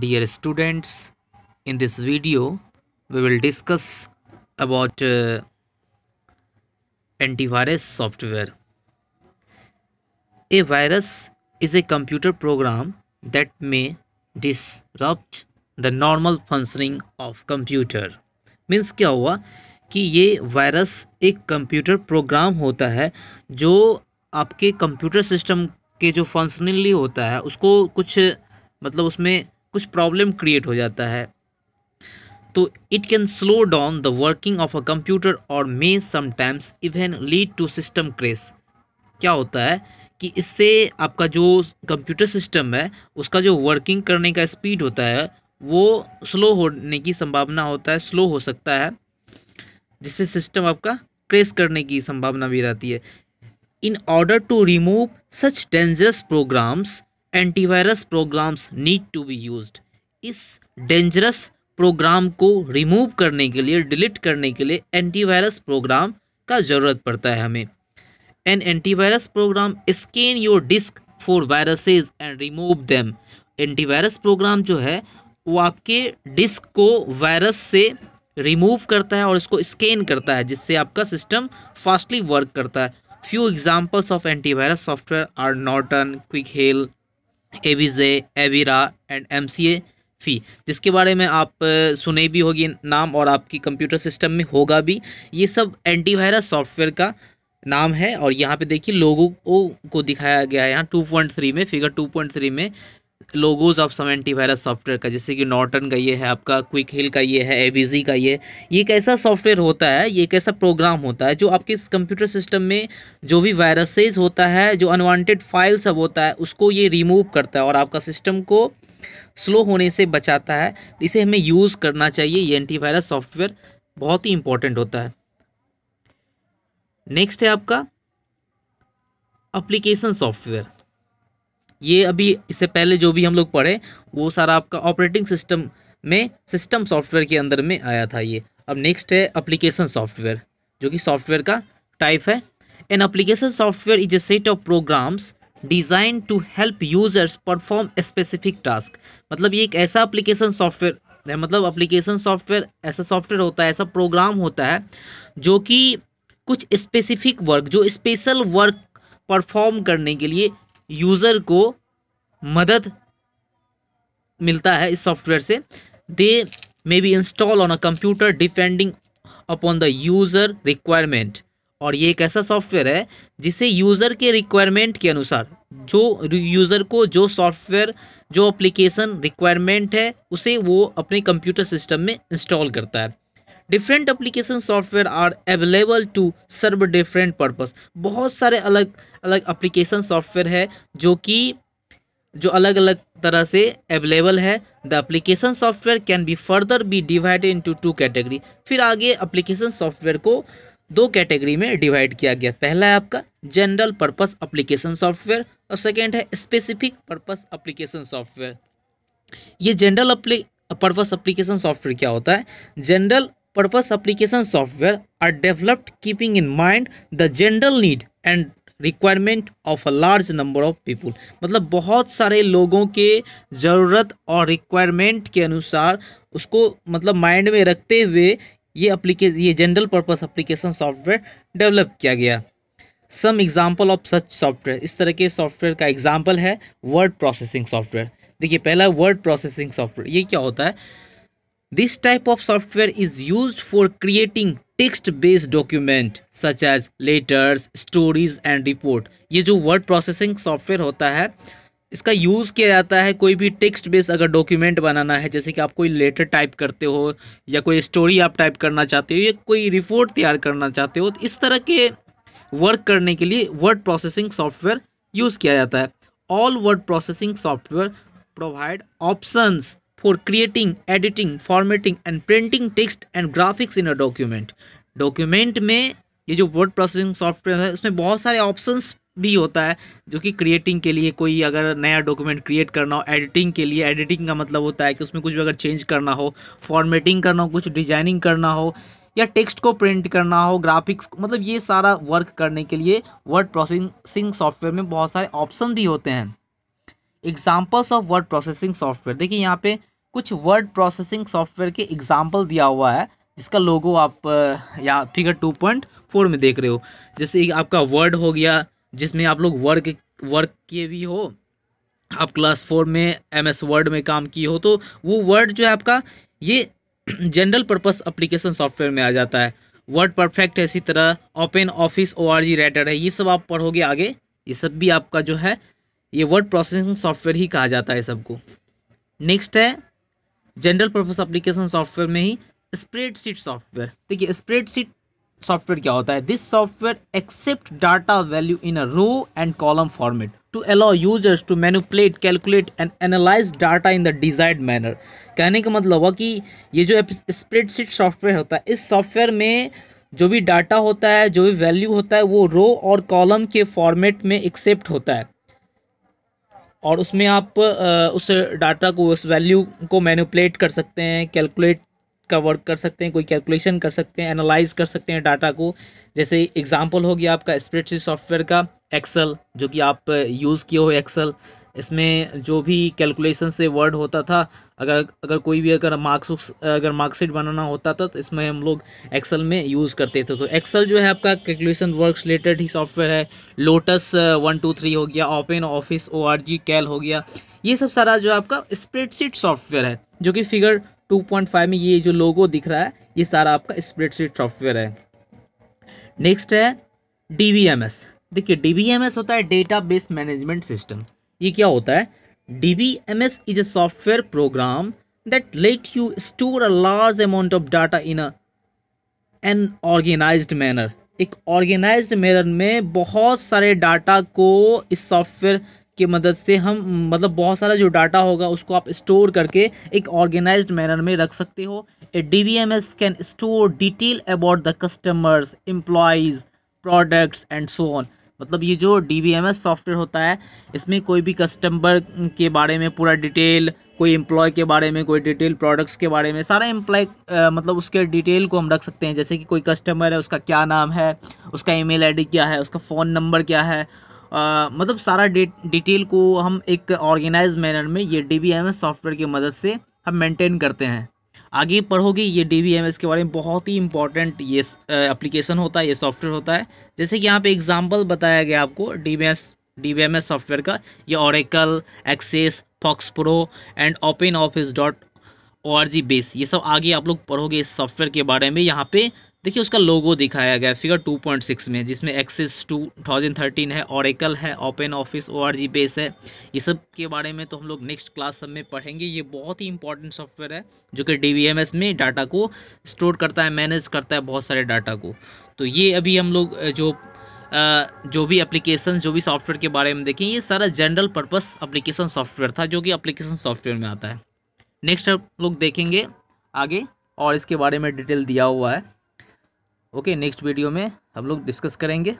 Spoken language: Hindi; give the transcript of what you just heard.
dear students in this video we will discuss about uh, antivirus software a virus is a computer program that may disrupt the normal functioning of computer means क्या हुआ कि ये वायरस एक कंप्यूटर प्रोग्राम होता है जो आपके कंप्यूटर सिस्टम के जो फंक्शनली होता है उसको कुछ मतलब उसमें कुछ प्रॉब्लम क्रिएट हो जाता है तो it can slow down the working of a computer और may sometimes even lead to system crash क्या होता है कि इससे आपका जो कंप्यूटर सिस्टम है उसका जो वर्किंग करने का स्पीड होता है वो स्लो होने की संभावना होता है स्लो हो सकता है जिससे सिस्टम आपका क्रेस करने की संभावना भी रहती है in order to remove such dangerous programs antivirus programs need to be use इस डेंजरस प्रोग्राम को रिमूव करने के लिए डिलीट करने के लिए एंटीवायरस प्रोग्राम का ज़रूरत पड़ता है हमें an antivirus program scan your disk for viruses and remove them antivirus program जो है वो आपके डिस्क को वायरस से रिमूव करता है और इसको स्कैन करता है जिससे आपका सिस्टम फास्टली वर्क करता है few examples of antivirus software are Norton Quick Heal AVG Avira and McAfee जिसके बारे में आप सुने भी होगी नाम और आपकी कंप्यूटर सिस्टम में होगा भी ये सब एंटीवायरस सॉफ्टवेयर का नाम है और यहाँ पे देखिए लोगों को दिखाया गया है यहाँ टू पॉइंट थ्री में फिगर टू पॉइंट थ्री में logos of some antivirus software का जैसे कि नॉर्टन का ये है आपका क्विक हिल का ये है एवीजी का ये ये कैसा सॉफ्टवेयर होता है ये कैसा प्रोग्राम होता है जो आपके इस कंप्यूटर सिस्टम में जो भी वायरसेज होता है जो अनवांटेड फाइल सब होता है उसको ये रिमूव करता है और आपका सिस्टम को स्लो होने से बचाता है इसे हमें यूज़ करना चाहिए ये एंटीवायरस सॉफ्टवेयर बहुत ही इंपॉर्टेंट होता है नेक्स्ट है आपका अप्लीकेशन सॉफ्टवेयर ये अभी इससे पहले जो भी हम लोग पढ़े वो सारा आपका ऑपरेटिंग सिस्टम में सिस्टम सॉफ्टवेयर के अंदर में आया था ये अब नेक्स्ट है अप्लीकेशन सॉफ्टवेयर जो कि सॉफ्टवेयर का टाइप है an application software is a set of programs design to help users perform specific task मतलब ये एक ऐसा अप्लीकेशन सॉफ्टवेयर है मतलब अप्लीकेशन सॉफ्टवेयर ऐसा सॉफ्टवेयर होता है ऐसा प्रोग्राम होता है जो कि कुछ स्पेसिफिक वर्क जो स्पेशल वर्क परफॉर्म करने के लिए यूज़र को मदद मिलता है इस सॉफ्टवेयर से they may be install on a computer depending upon the user requirement और ये एक ऐसा सॉफ्टवेयर है जिसे यूज़र के रिक्वायरमेंट के अनुसार जो यूज़र को जो सॉफ्टवेयर जो एप्लीकेशन रिक्वायरमेंट है उसे वो अपने कंप्यूटर सिस्टम में इंस्टॉल करता है different application software are available to serve different purpose बहुत सारे अलग अलग अप्लीकेशन सॉफ्टवेयर है जो कि जो अलग अलग तरह से अवेलेबल है the application software can be further be divided into two category फिर आगे अप्लीकेशन सॉफ्टवेयर को दो कैटेगरी में डिवाइड किया गया पहला है आपका जनरल पर्पस अप्लीकेशन सॉफ्टवेयर और सेकेंड है स्पेसिफिक पर्पस अप्लीकेशन सॉफ्टवेयर ये जनरल पर्पस अप्लीकेशन सॉफ्टवेयर क्या होता है general purpose application software are developed keeping in mind the general need and requirement of a large number of people मतलब बहुत सारे लोगों के ज़रूरत और रिक्वायरमेंट के अनुसार उसको मतलब माइंड में रखते हुए ये अप्लीकेशन ये general purpose application software develop किया गया some example of such software इस तरह के सॉफ्टवेयर का एग्जाम्पल है वर्ड प्रोसेसिंग सॉफ्टवेयर देखिए पहला वर्ड प्रोसेसिंग सॉफ्टवेयर ये क्या होता है This type of software is used for creating text-based document such as letters, stories and report. ये जो word processing software होता है इसका use किया जाता है कोई भी text-based अगर document बनाना है जैसे कि आप कोई letter type करते हो या कोई story आप type करना चाहते हो या कोई report तैयार करना चाहते हो तो इस तरह के work करने के लिए word processing software use किया जाता है All word processing software provide options for creating, editing, formatting and printing text and graphics in a document. Document में ये जो वर्ड प्रोसेसिंग सॉफ्टवेयर है उसमें बहुत सारे options भी होता है जो कि क्रिएटिंग के लिए कोई अगर नया डॉक्यूमेंट क्रिएट करना हो एडिटिंग के लिए एडिटिंग का मतलब होता है कि उसमें कुछ भी अगर चेंज करना हो फॉर्मेटिंग करना हो कुछ डिजाइनिंग करना हो या टेक्स्ट को प्रिंट करना हो ग्राफिक्स मतलब ये सारा वर्क करने के लिए वर्ड प्रोसेसिंग सॉफ्टवेयर में बहुत सारे ऑप्शन भी होते हैं examples of word processing software देखिए यहाँ पे कुछ वर्ड प्रोसेसिंग सॉफ्टवेयर के एग्जाम्पल दिया हुआ है जिसका लोगो आप या फिगर टू पॉइंट फोर में देख रहे हो जैसे आपका वर्ड हो गया जिसमें आप लोग वर्क वर्क किए भी हो आप क्लास फोर में एम एस वर्ड में काम किए हो तो वो वर्ड जो है आपका ये जनरल पर्पस अप्लीकेशन सॉफ्टवेयर में आ जाता है वर्ड परफेक्ट है इसी तरह OpenOffice O R G Writer है ये सब आप पढ़ोगे आगे ये सब भी आपका जो है ये वर्ड प्रोसेसिंग सॉफ्टवेयर ही कहा जाता है सबको नेक्स्ट है जनरल पर्पस एप्लीकेशन सॉफ्टवेयर में ही स्प्रेडशीट सॉफ्टवेयर देखिए स्प्रेडशीट सॉफ्टवेयर क्या होता है this software accept data value in a row and column format to allow users to manipulate calculate and analyse data in the desired manner कहने का मतलब हुआ कि ये जो स्प्रेडशीट सॉफ्टवेयर होता है इस सॉफ्टवेयर में जो भी डाटा होता है जो भी वैल्यू होता है वो रो और कॉलम के फॉर्मेट में एक्सेप्ट होता है और उसमें आप उस डाटा को उस वैल्यू को मैनिपुलेट कर सकते हैं कैलकुलेट का वर्क कर सकते हैं कोई कैलकुलेशन कर सकते हैं एनालाइज कर सकते हैं डाटा को जैसे एग्जांपल हो गया आपका स्प्रेडशीट सॉफ्टवेयर का एक्सेल जो कि आप यूज़ किए हो एक्सेल इसमें जो भी कैलकुलेशन से वर्ड होता था अगर अगर कोई भी अगर मार्क्स अगर मार्कशीट बनाना होता था तो इसमें हम लोग एक्सेल में यूज़ करते थे तो एक्सेल जो है आपका कैलकुलेशन वर्क रिलेटेड ही सॉफ्टवेयर है लोटस वन टू थ्री हो गया OpenOffice O R G Calc हो गया ये सब सारा जो आपका स्प्रेडशीट सॉफ्टवेयर है जो कि फिगर 2.5 में ये जो लोगो दिख रहा है ये सारा आपका स्प्रेडशीट सॉफ्टवेयर है नेक्स्ट है डी देखिए डी होता है डेटा बेस मैनेजमेंट सिस्टम ये क्या होता है D B M S is a software program that let you store a large amount of data in an organise manner एक ऑर्गेनाइज मैनर में बहुत सारे डाटा को इस सॉफ्टवेयर की मदद से हम मतलब बहुत सारा जो डाटा होगा उसको आप स्टोर करके एक ऑर्गेनाइज मैनर में रख सकते हो a D B M S can store detail about the customers employees products and so on मतलब ये जो डी सॉफ्टवेयर होता है इसमें कोई भी कस्टमर के बारे में पूरा डिटेल कोई एम्प्लॉय के बारे में कोई डिटेल प्रोडक्ट्स के बारे में सारा एम्प्लॉय मतलब उसके डिटेल को हम रख सकते हैं जैसे कि कोई कस्टमर है उसका क्या नाम है उसका ईमेल आईडी क्या है उसका फ़ोन नंबर क्या है आ, मतलब सारा डिटेल को हम एक ऑर्गेनाइज मैनर में ये डी सॉफ्टवेयर की मदद से हम मेनटेन करते हैं आगे पढ़ोगे ये डी के बारे में बहुत ही इंपॉर्टेंट ये एप्लीकेशन होता है ये सॉफ्टवेयर होता है जैसे कि यहाँ पे एग्जाम्पल बताया गया आपको डी डी सॉफ्टवेयर का ये Oracle Access FoxPro and OpenOffice dot O base ये सब आगे आप लोग पढ़ोगे इस सॉफ्टवेयर के बारे में यहाँ पे देखिए उसका लोगो दिखाया गया फिगर 2.6 में जिसमें एक्सेस 2013 है औरकल है ओपन ऑफिस ओ बेस है ये सब के बारे में तो हम लोग नेक्स्ट क्लास सब में पढ़ेंगे ये बहुत ही इंपॉर्टेंट सॉफ्टवेयर है जो कि डी में डाटा को स्टोर करता है मैनेज करता है बहुत सारे डाटा को तो ये अभी हम लोग जो जो भी एप्लीकेशन जो भी सॉफ्टवेयर के बारे में देखें ये सारा जनरल पर्पस अप्लीकेशन सॉफ्टवेयर था जो कि अप्लीकेशन सॉफ्टवेयर में आता है नेक्स्ट हम लोग देखेंगे आगे और इसके बारे में डिटेल दिया हुआ है ओके नेक्स्ट वीडियो में हम लोग डिस्कस करेंगे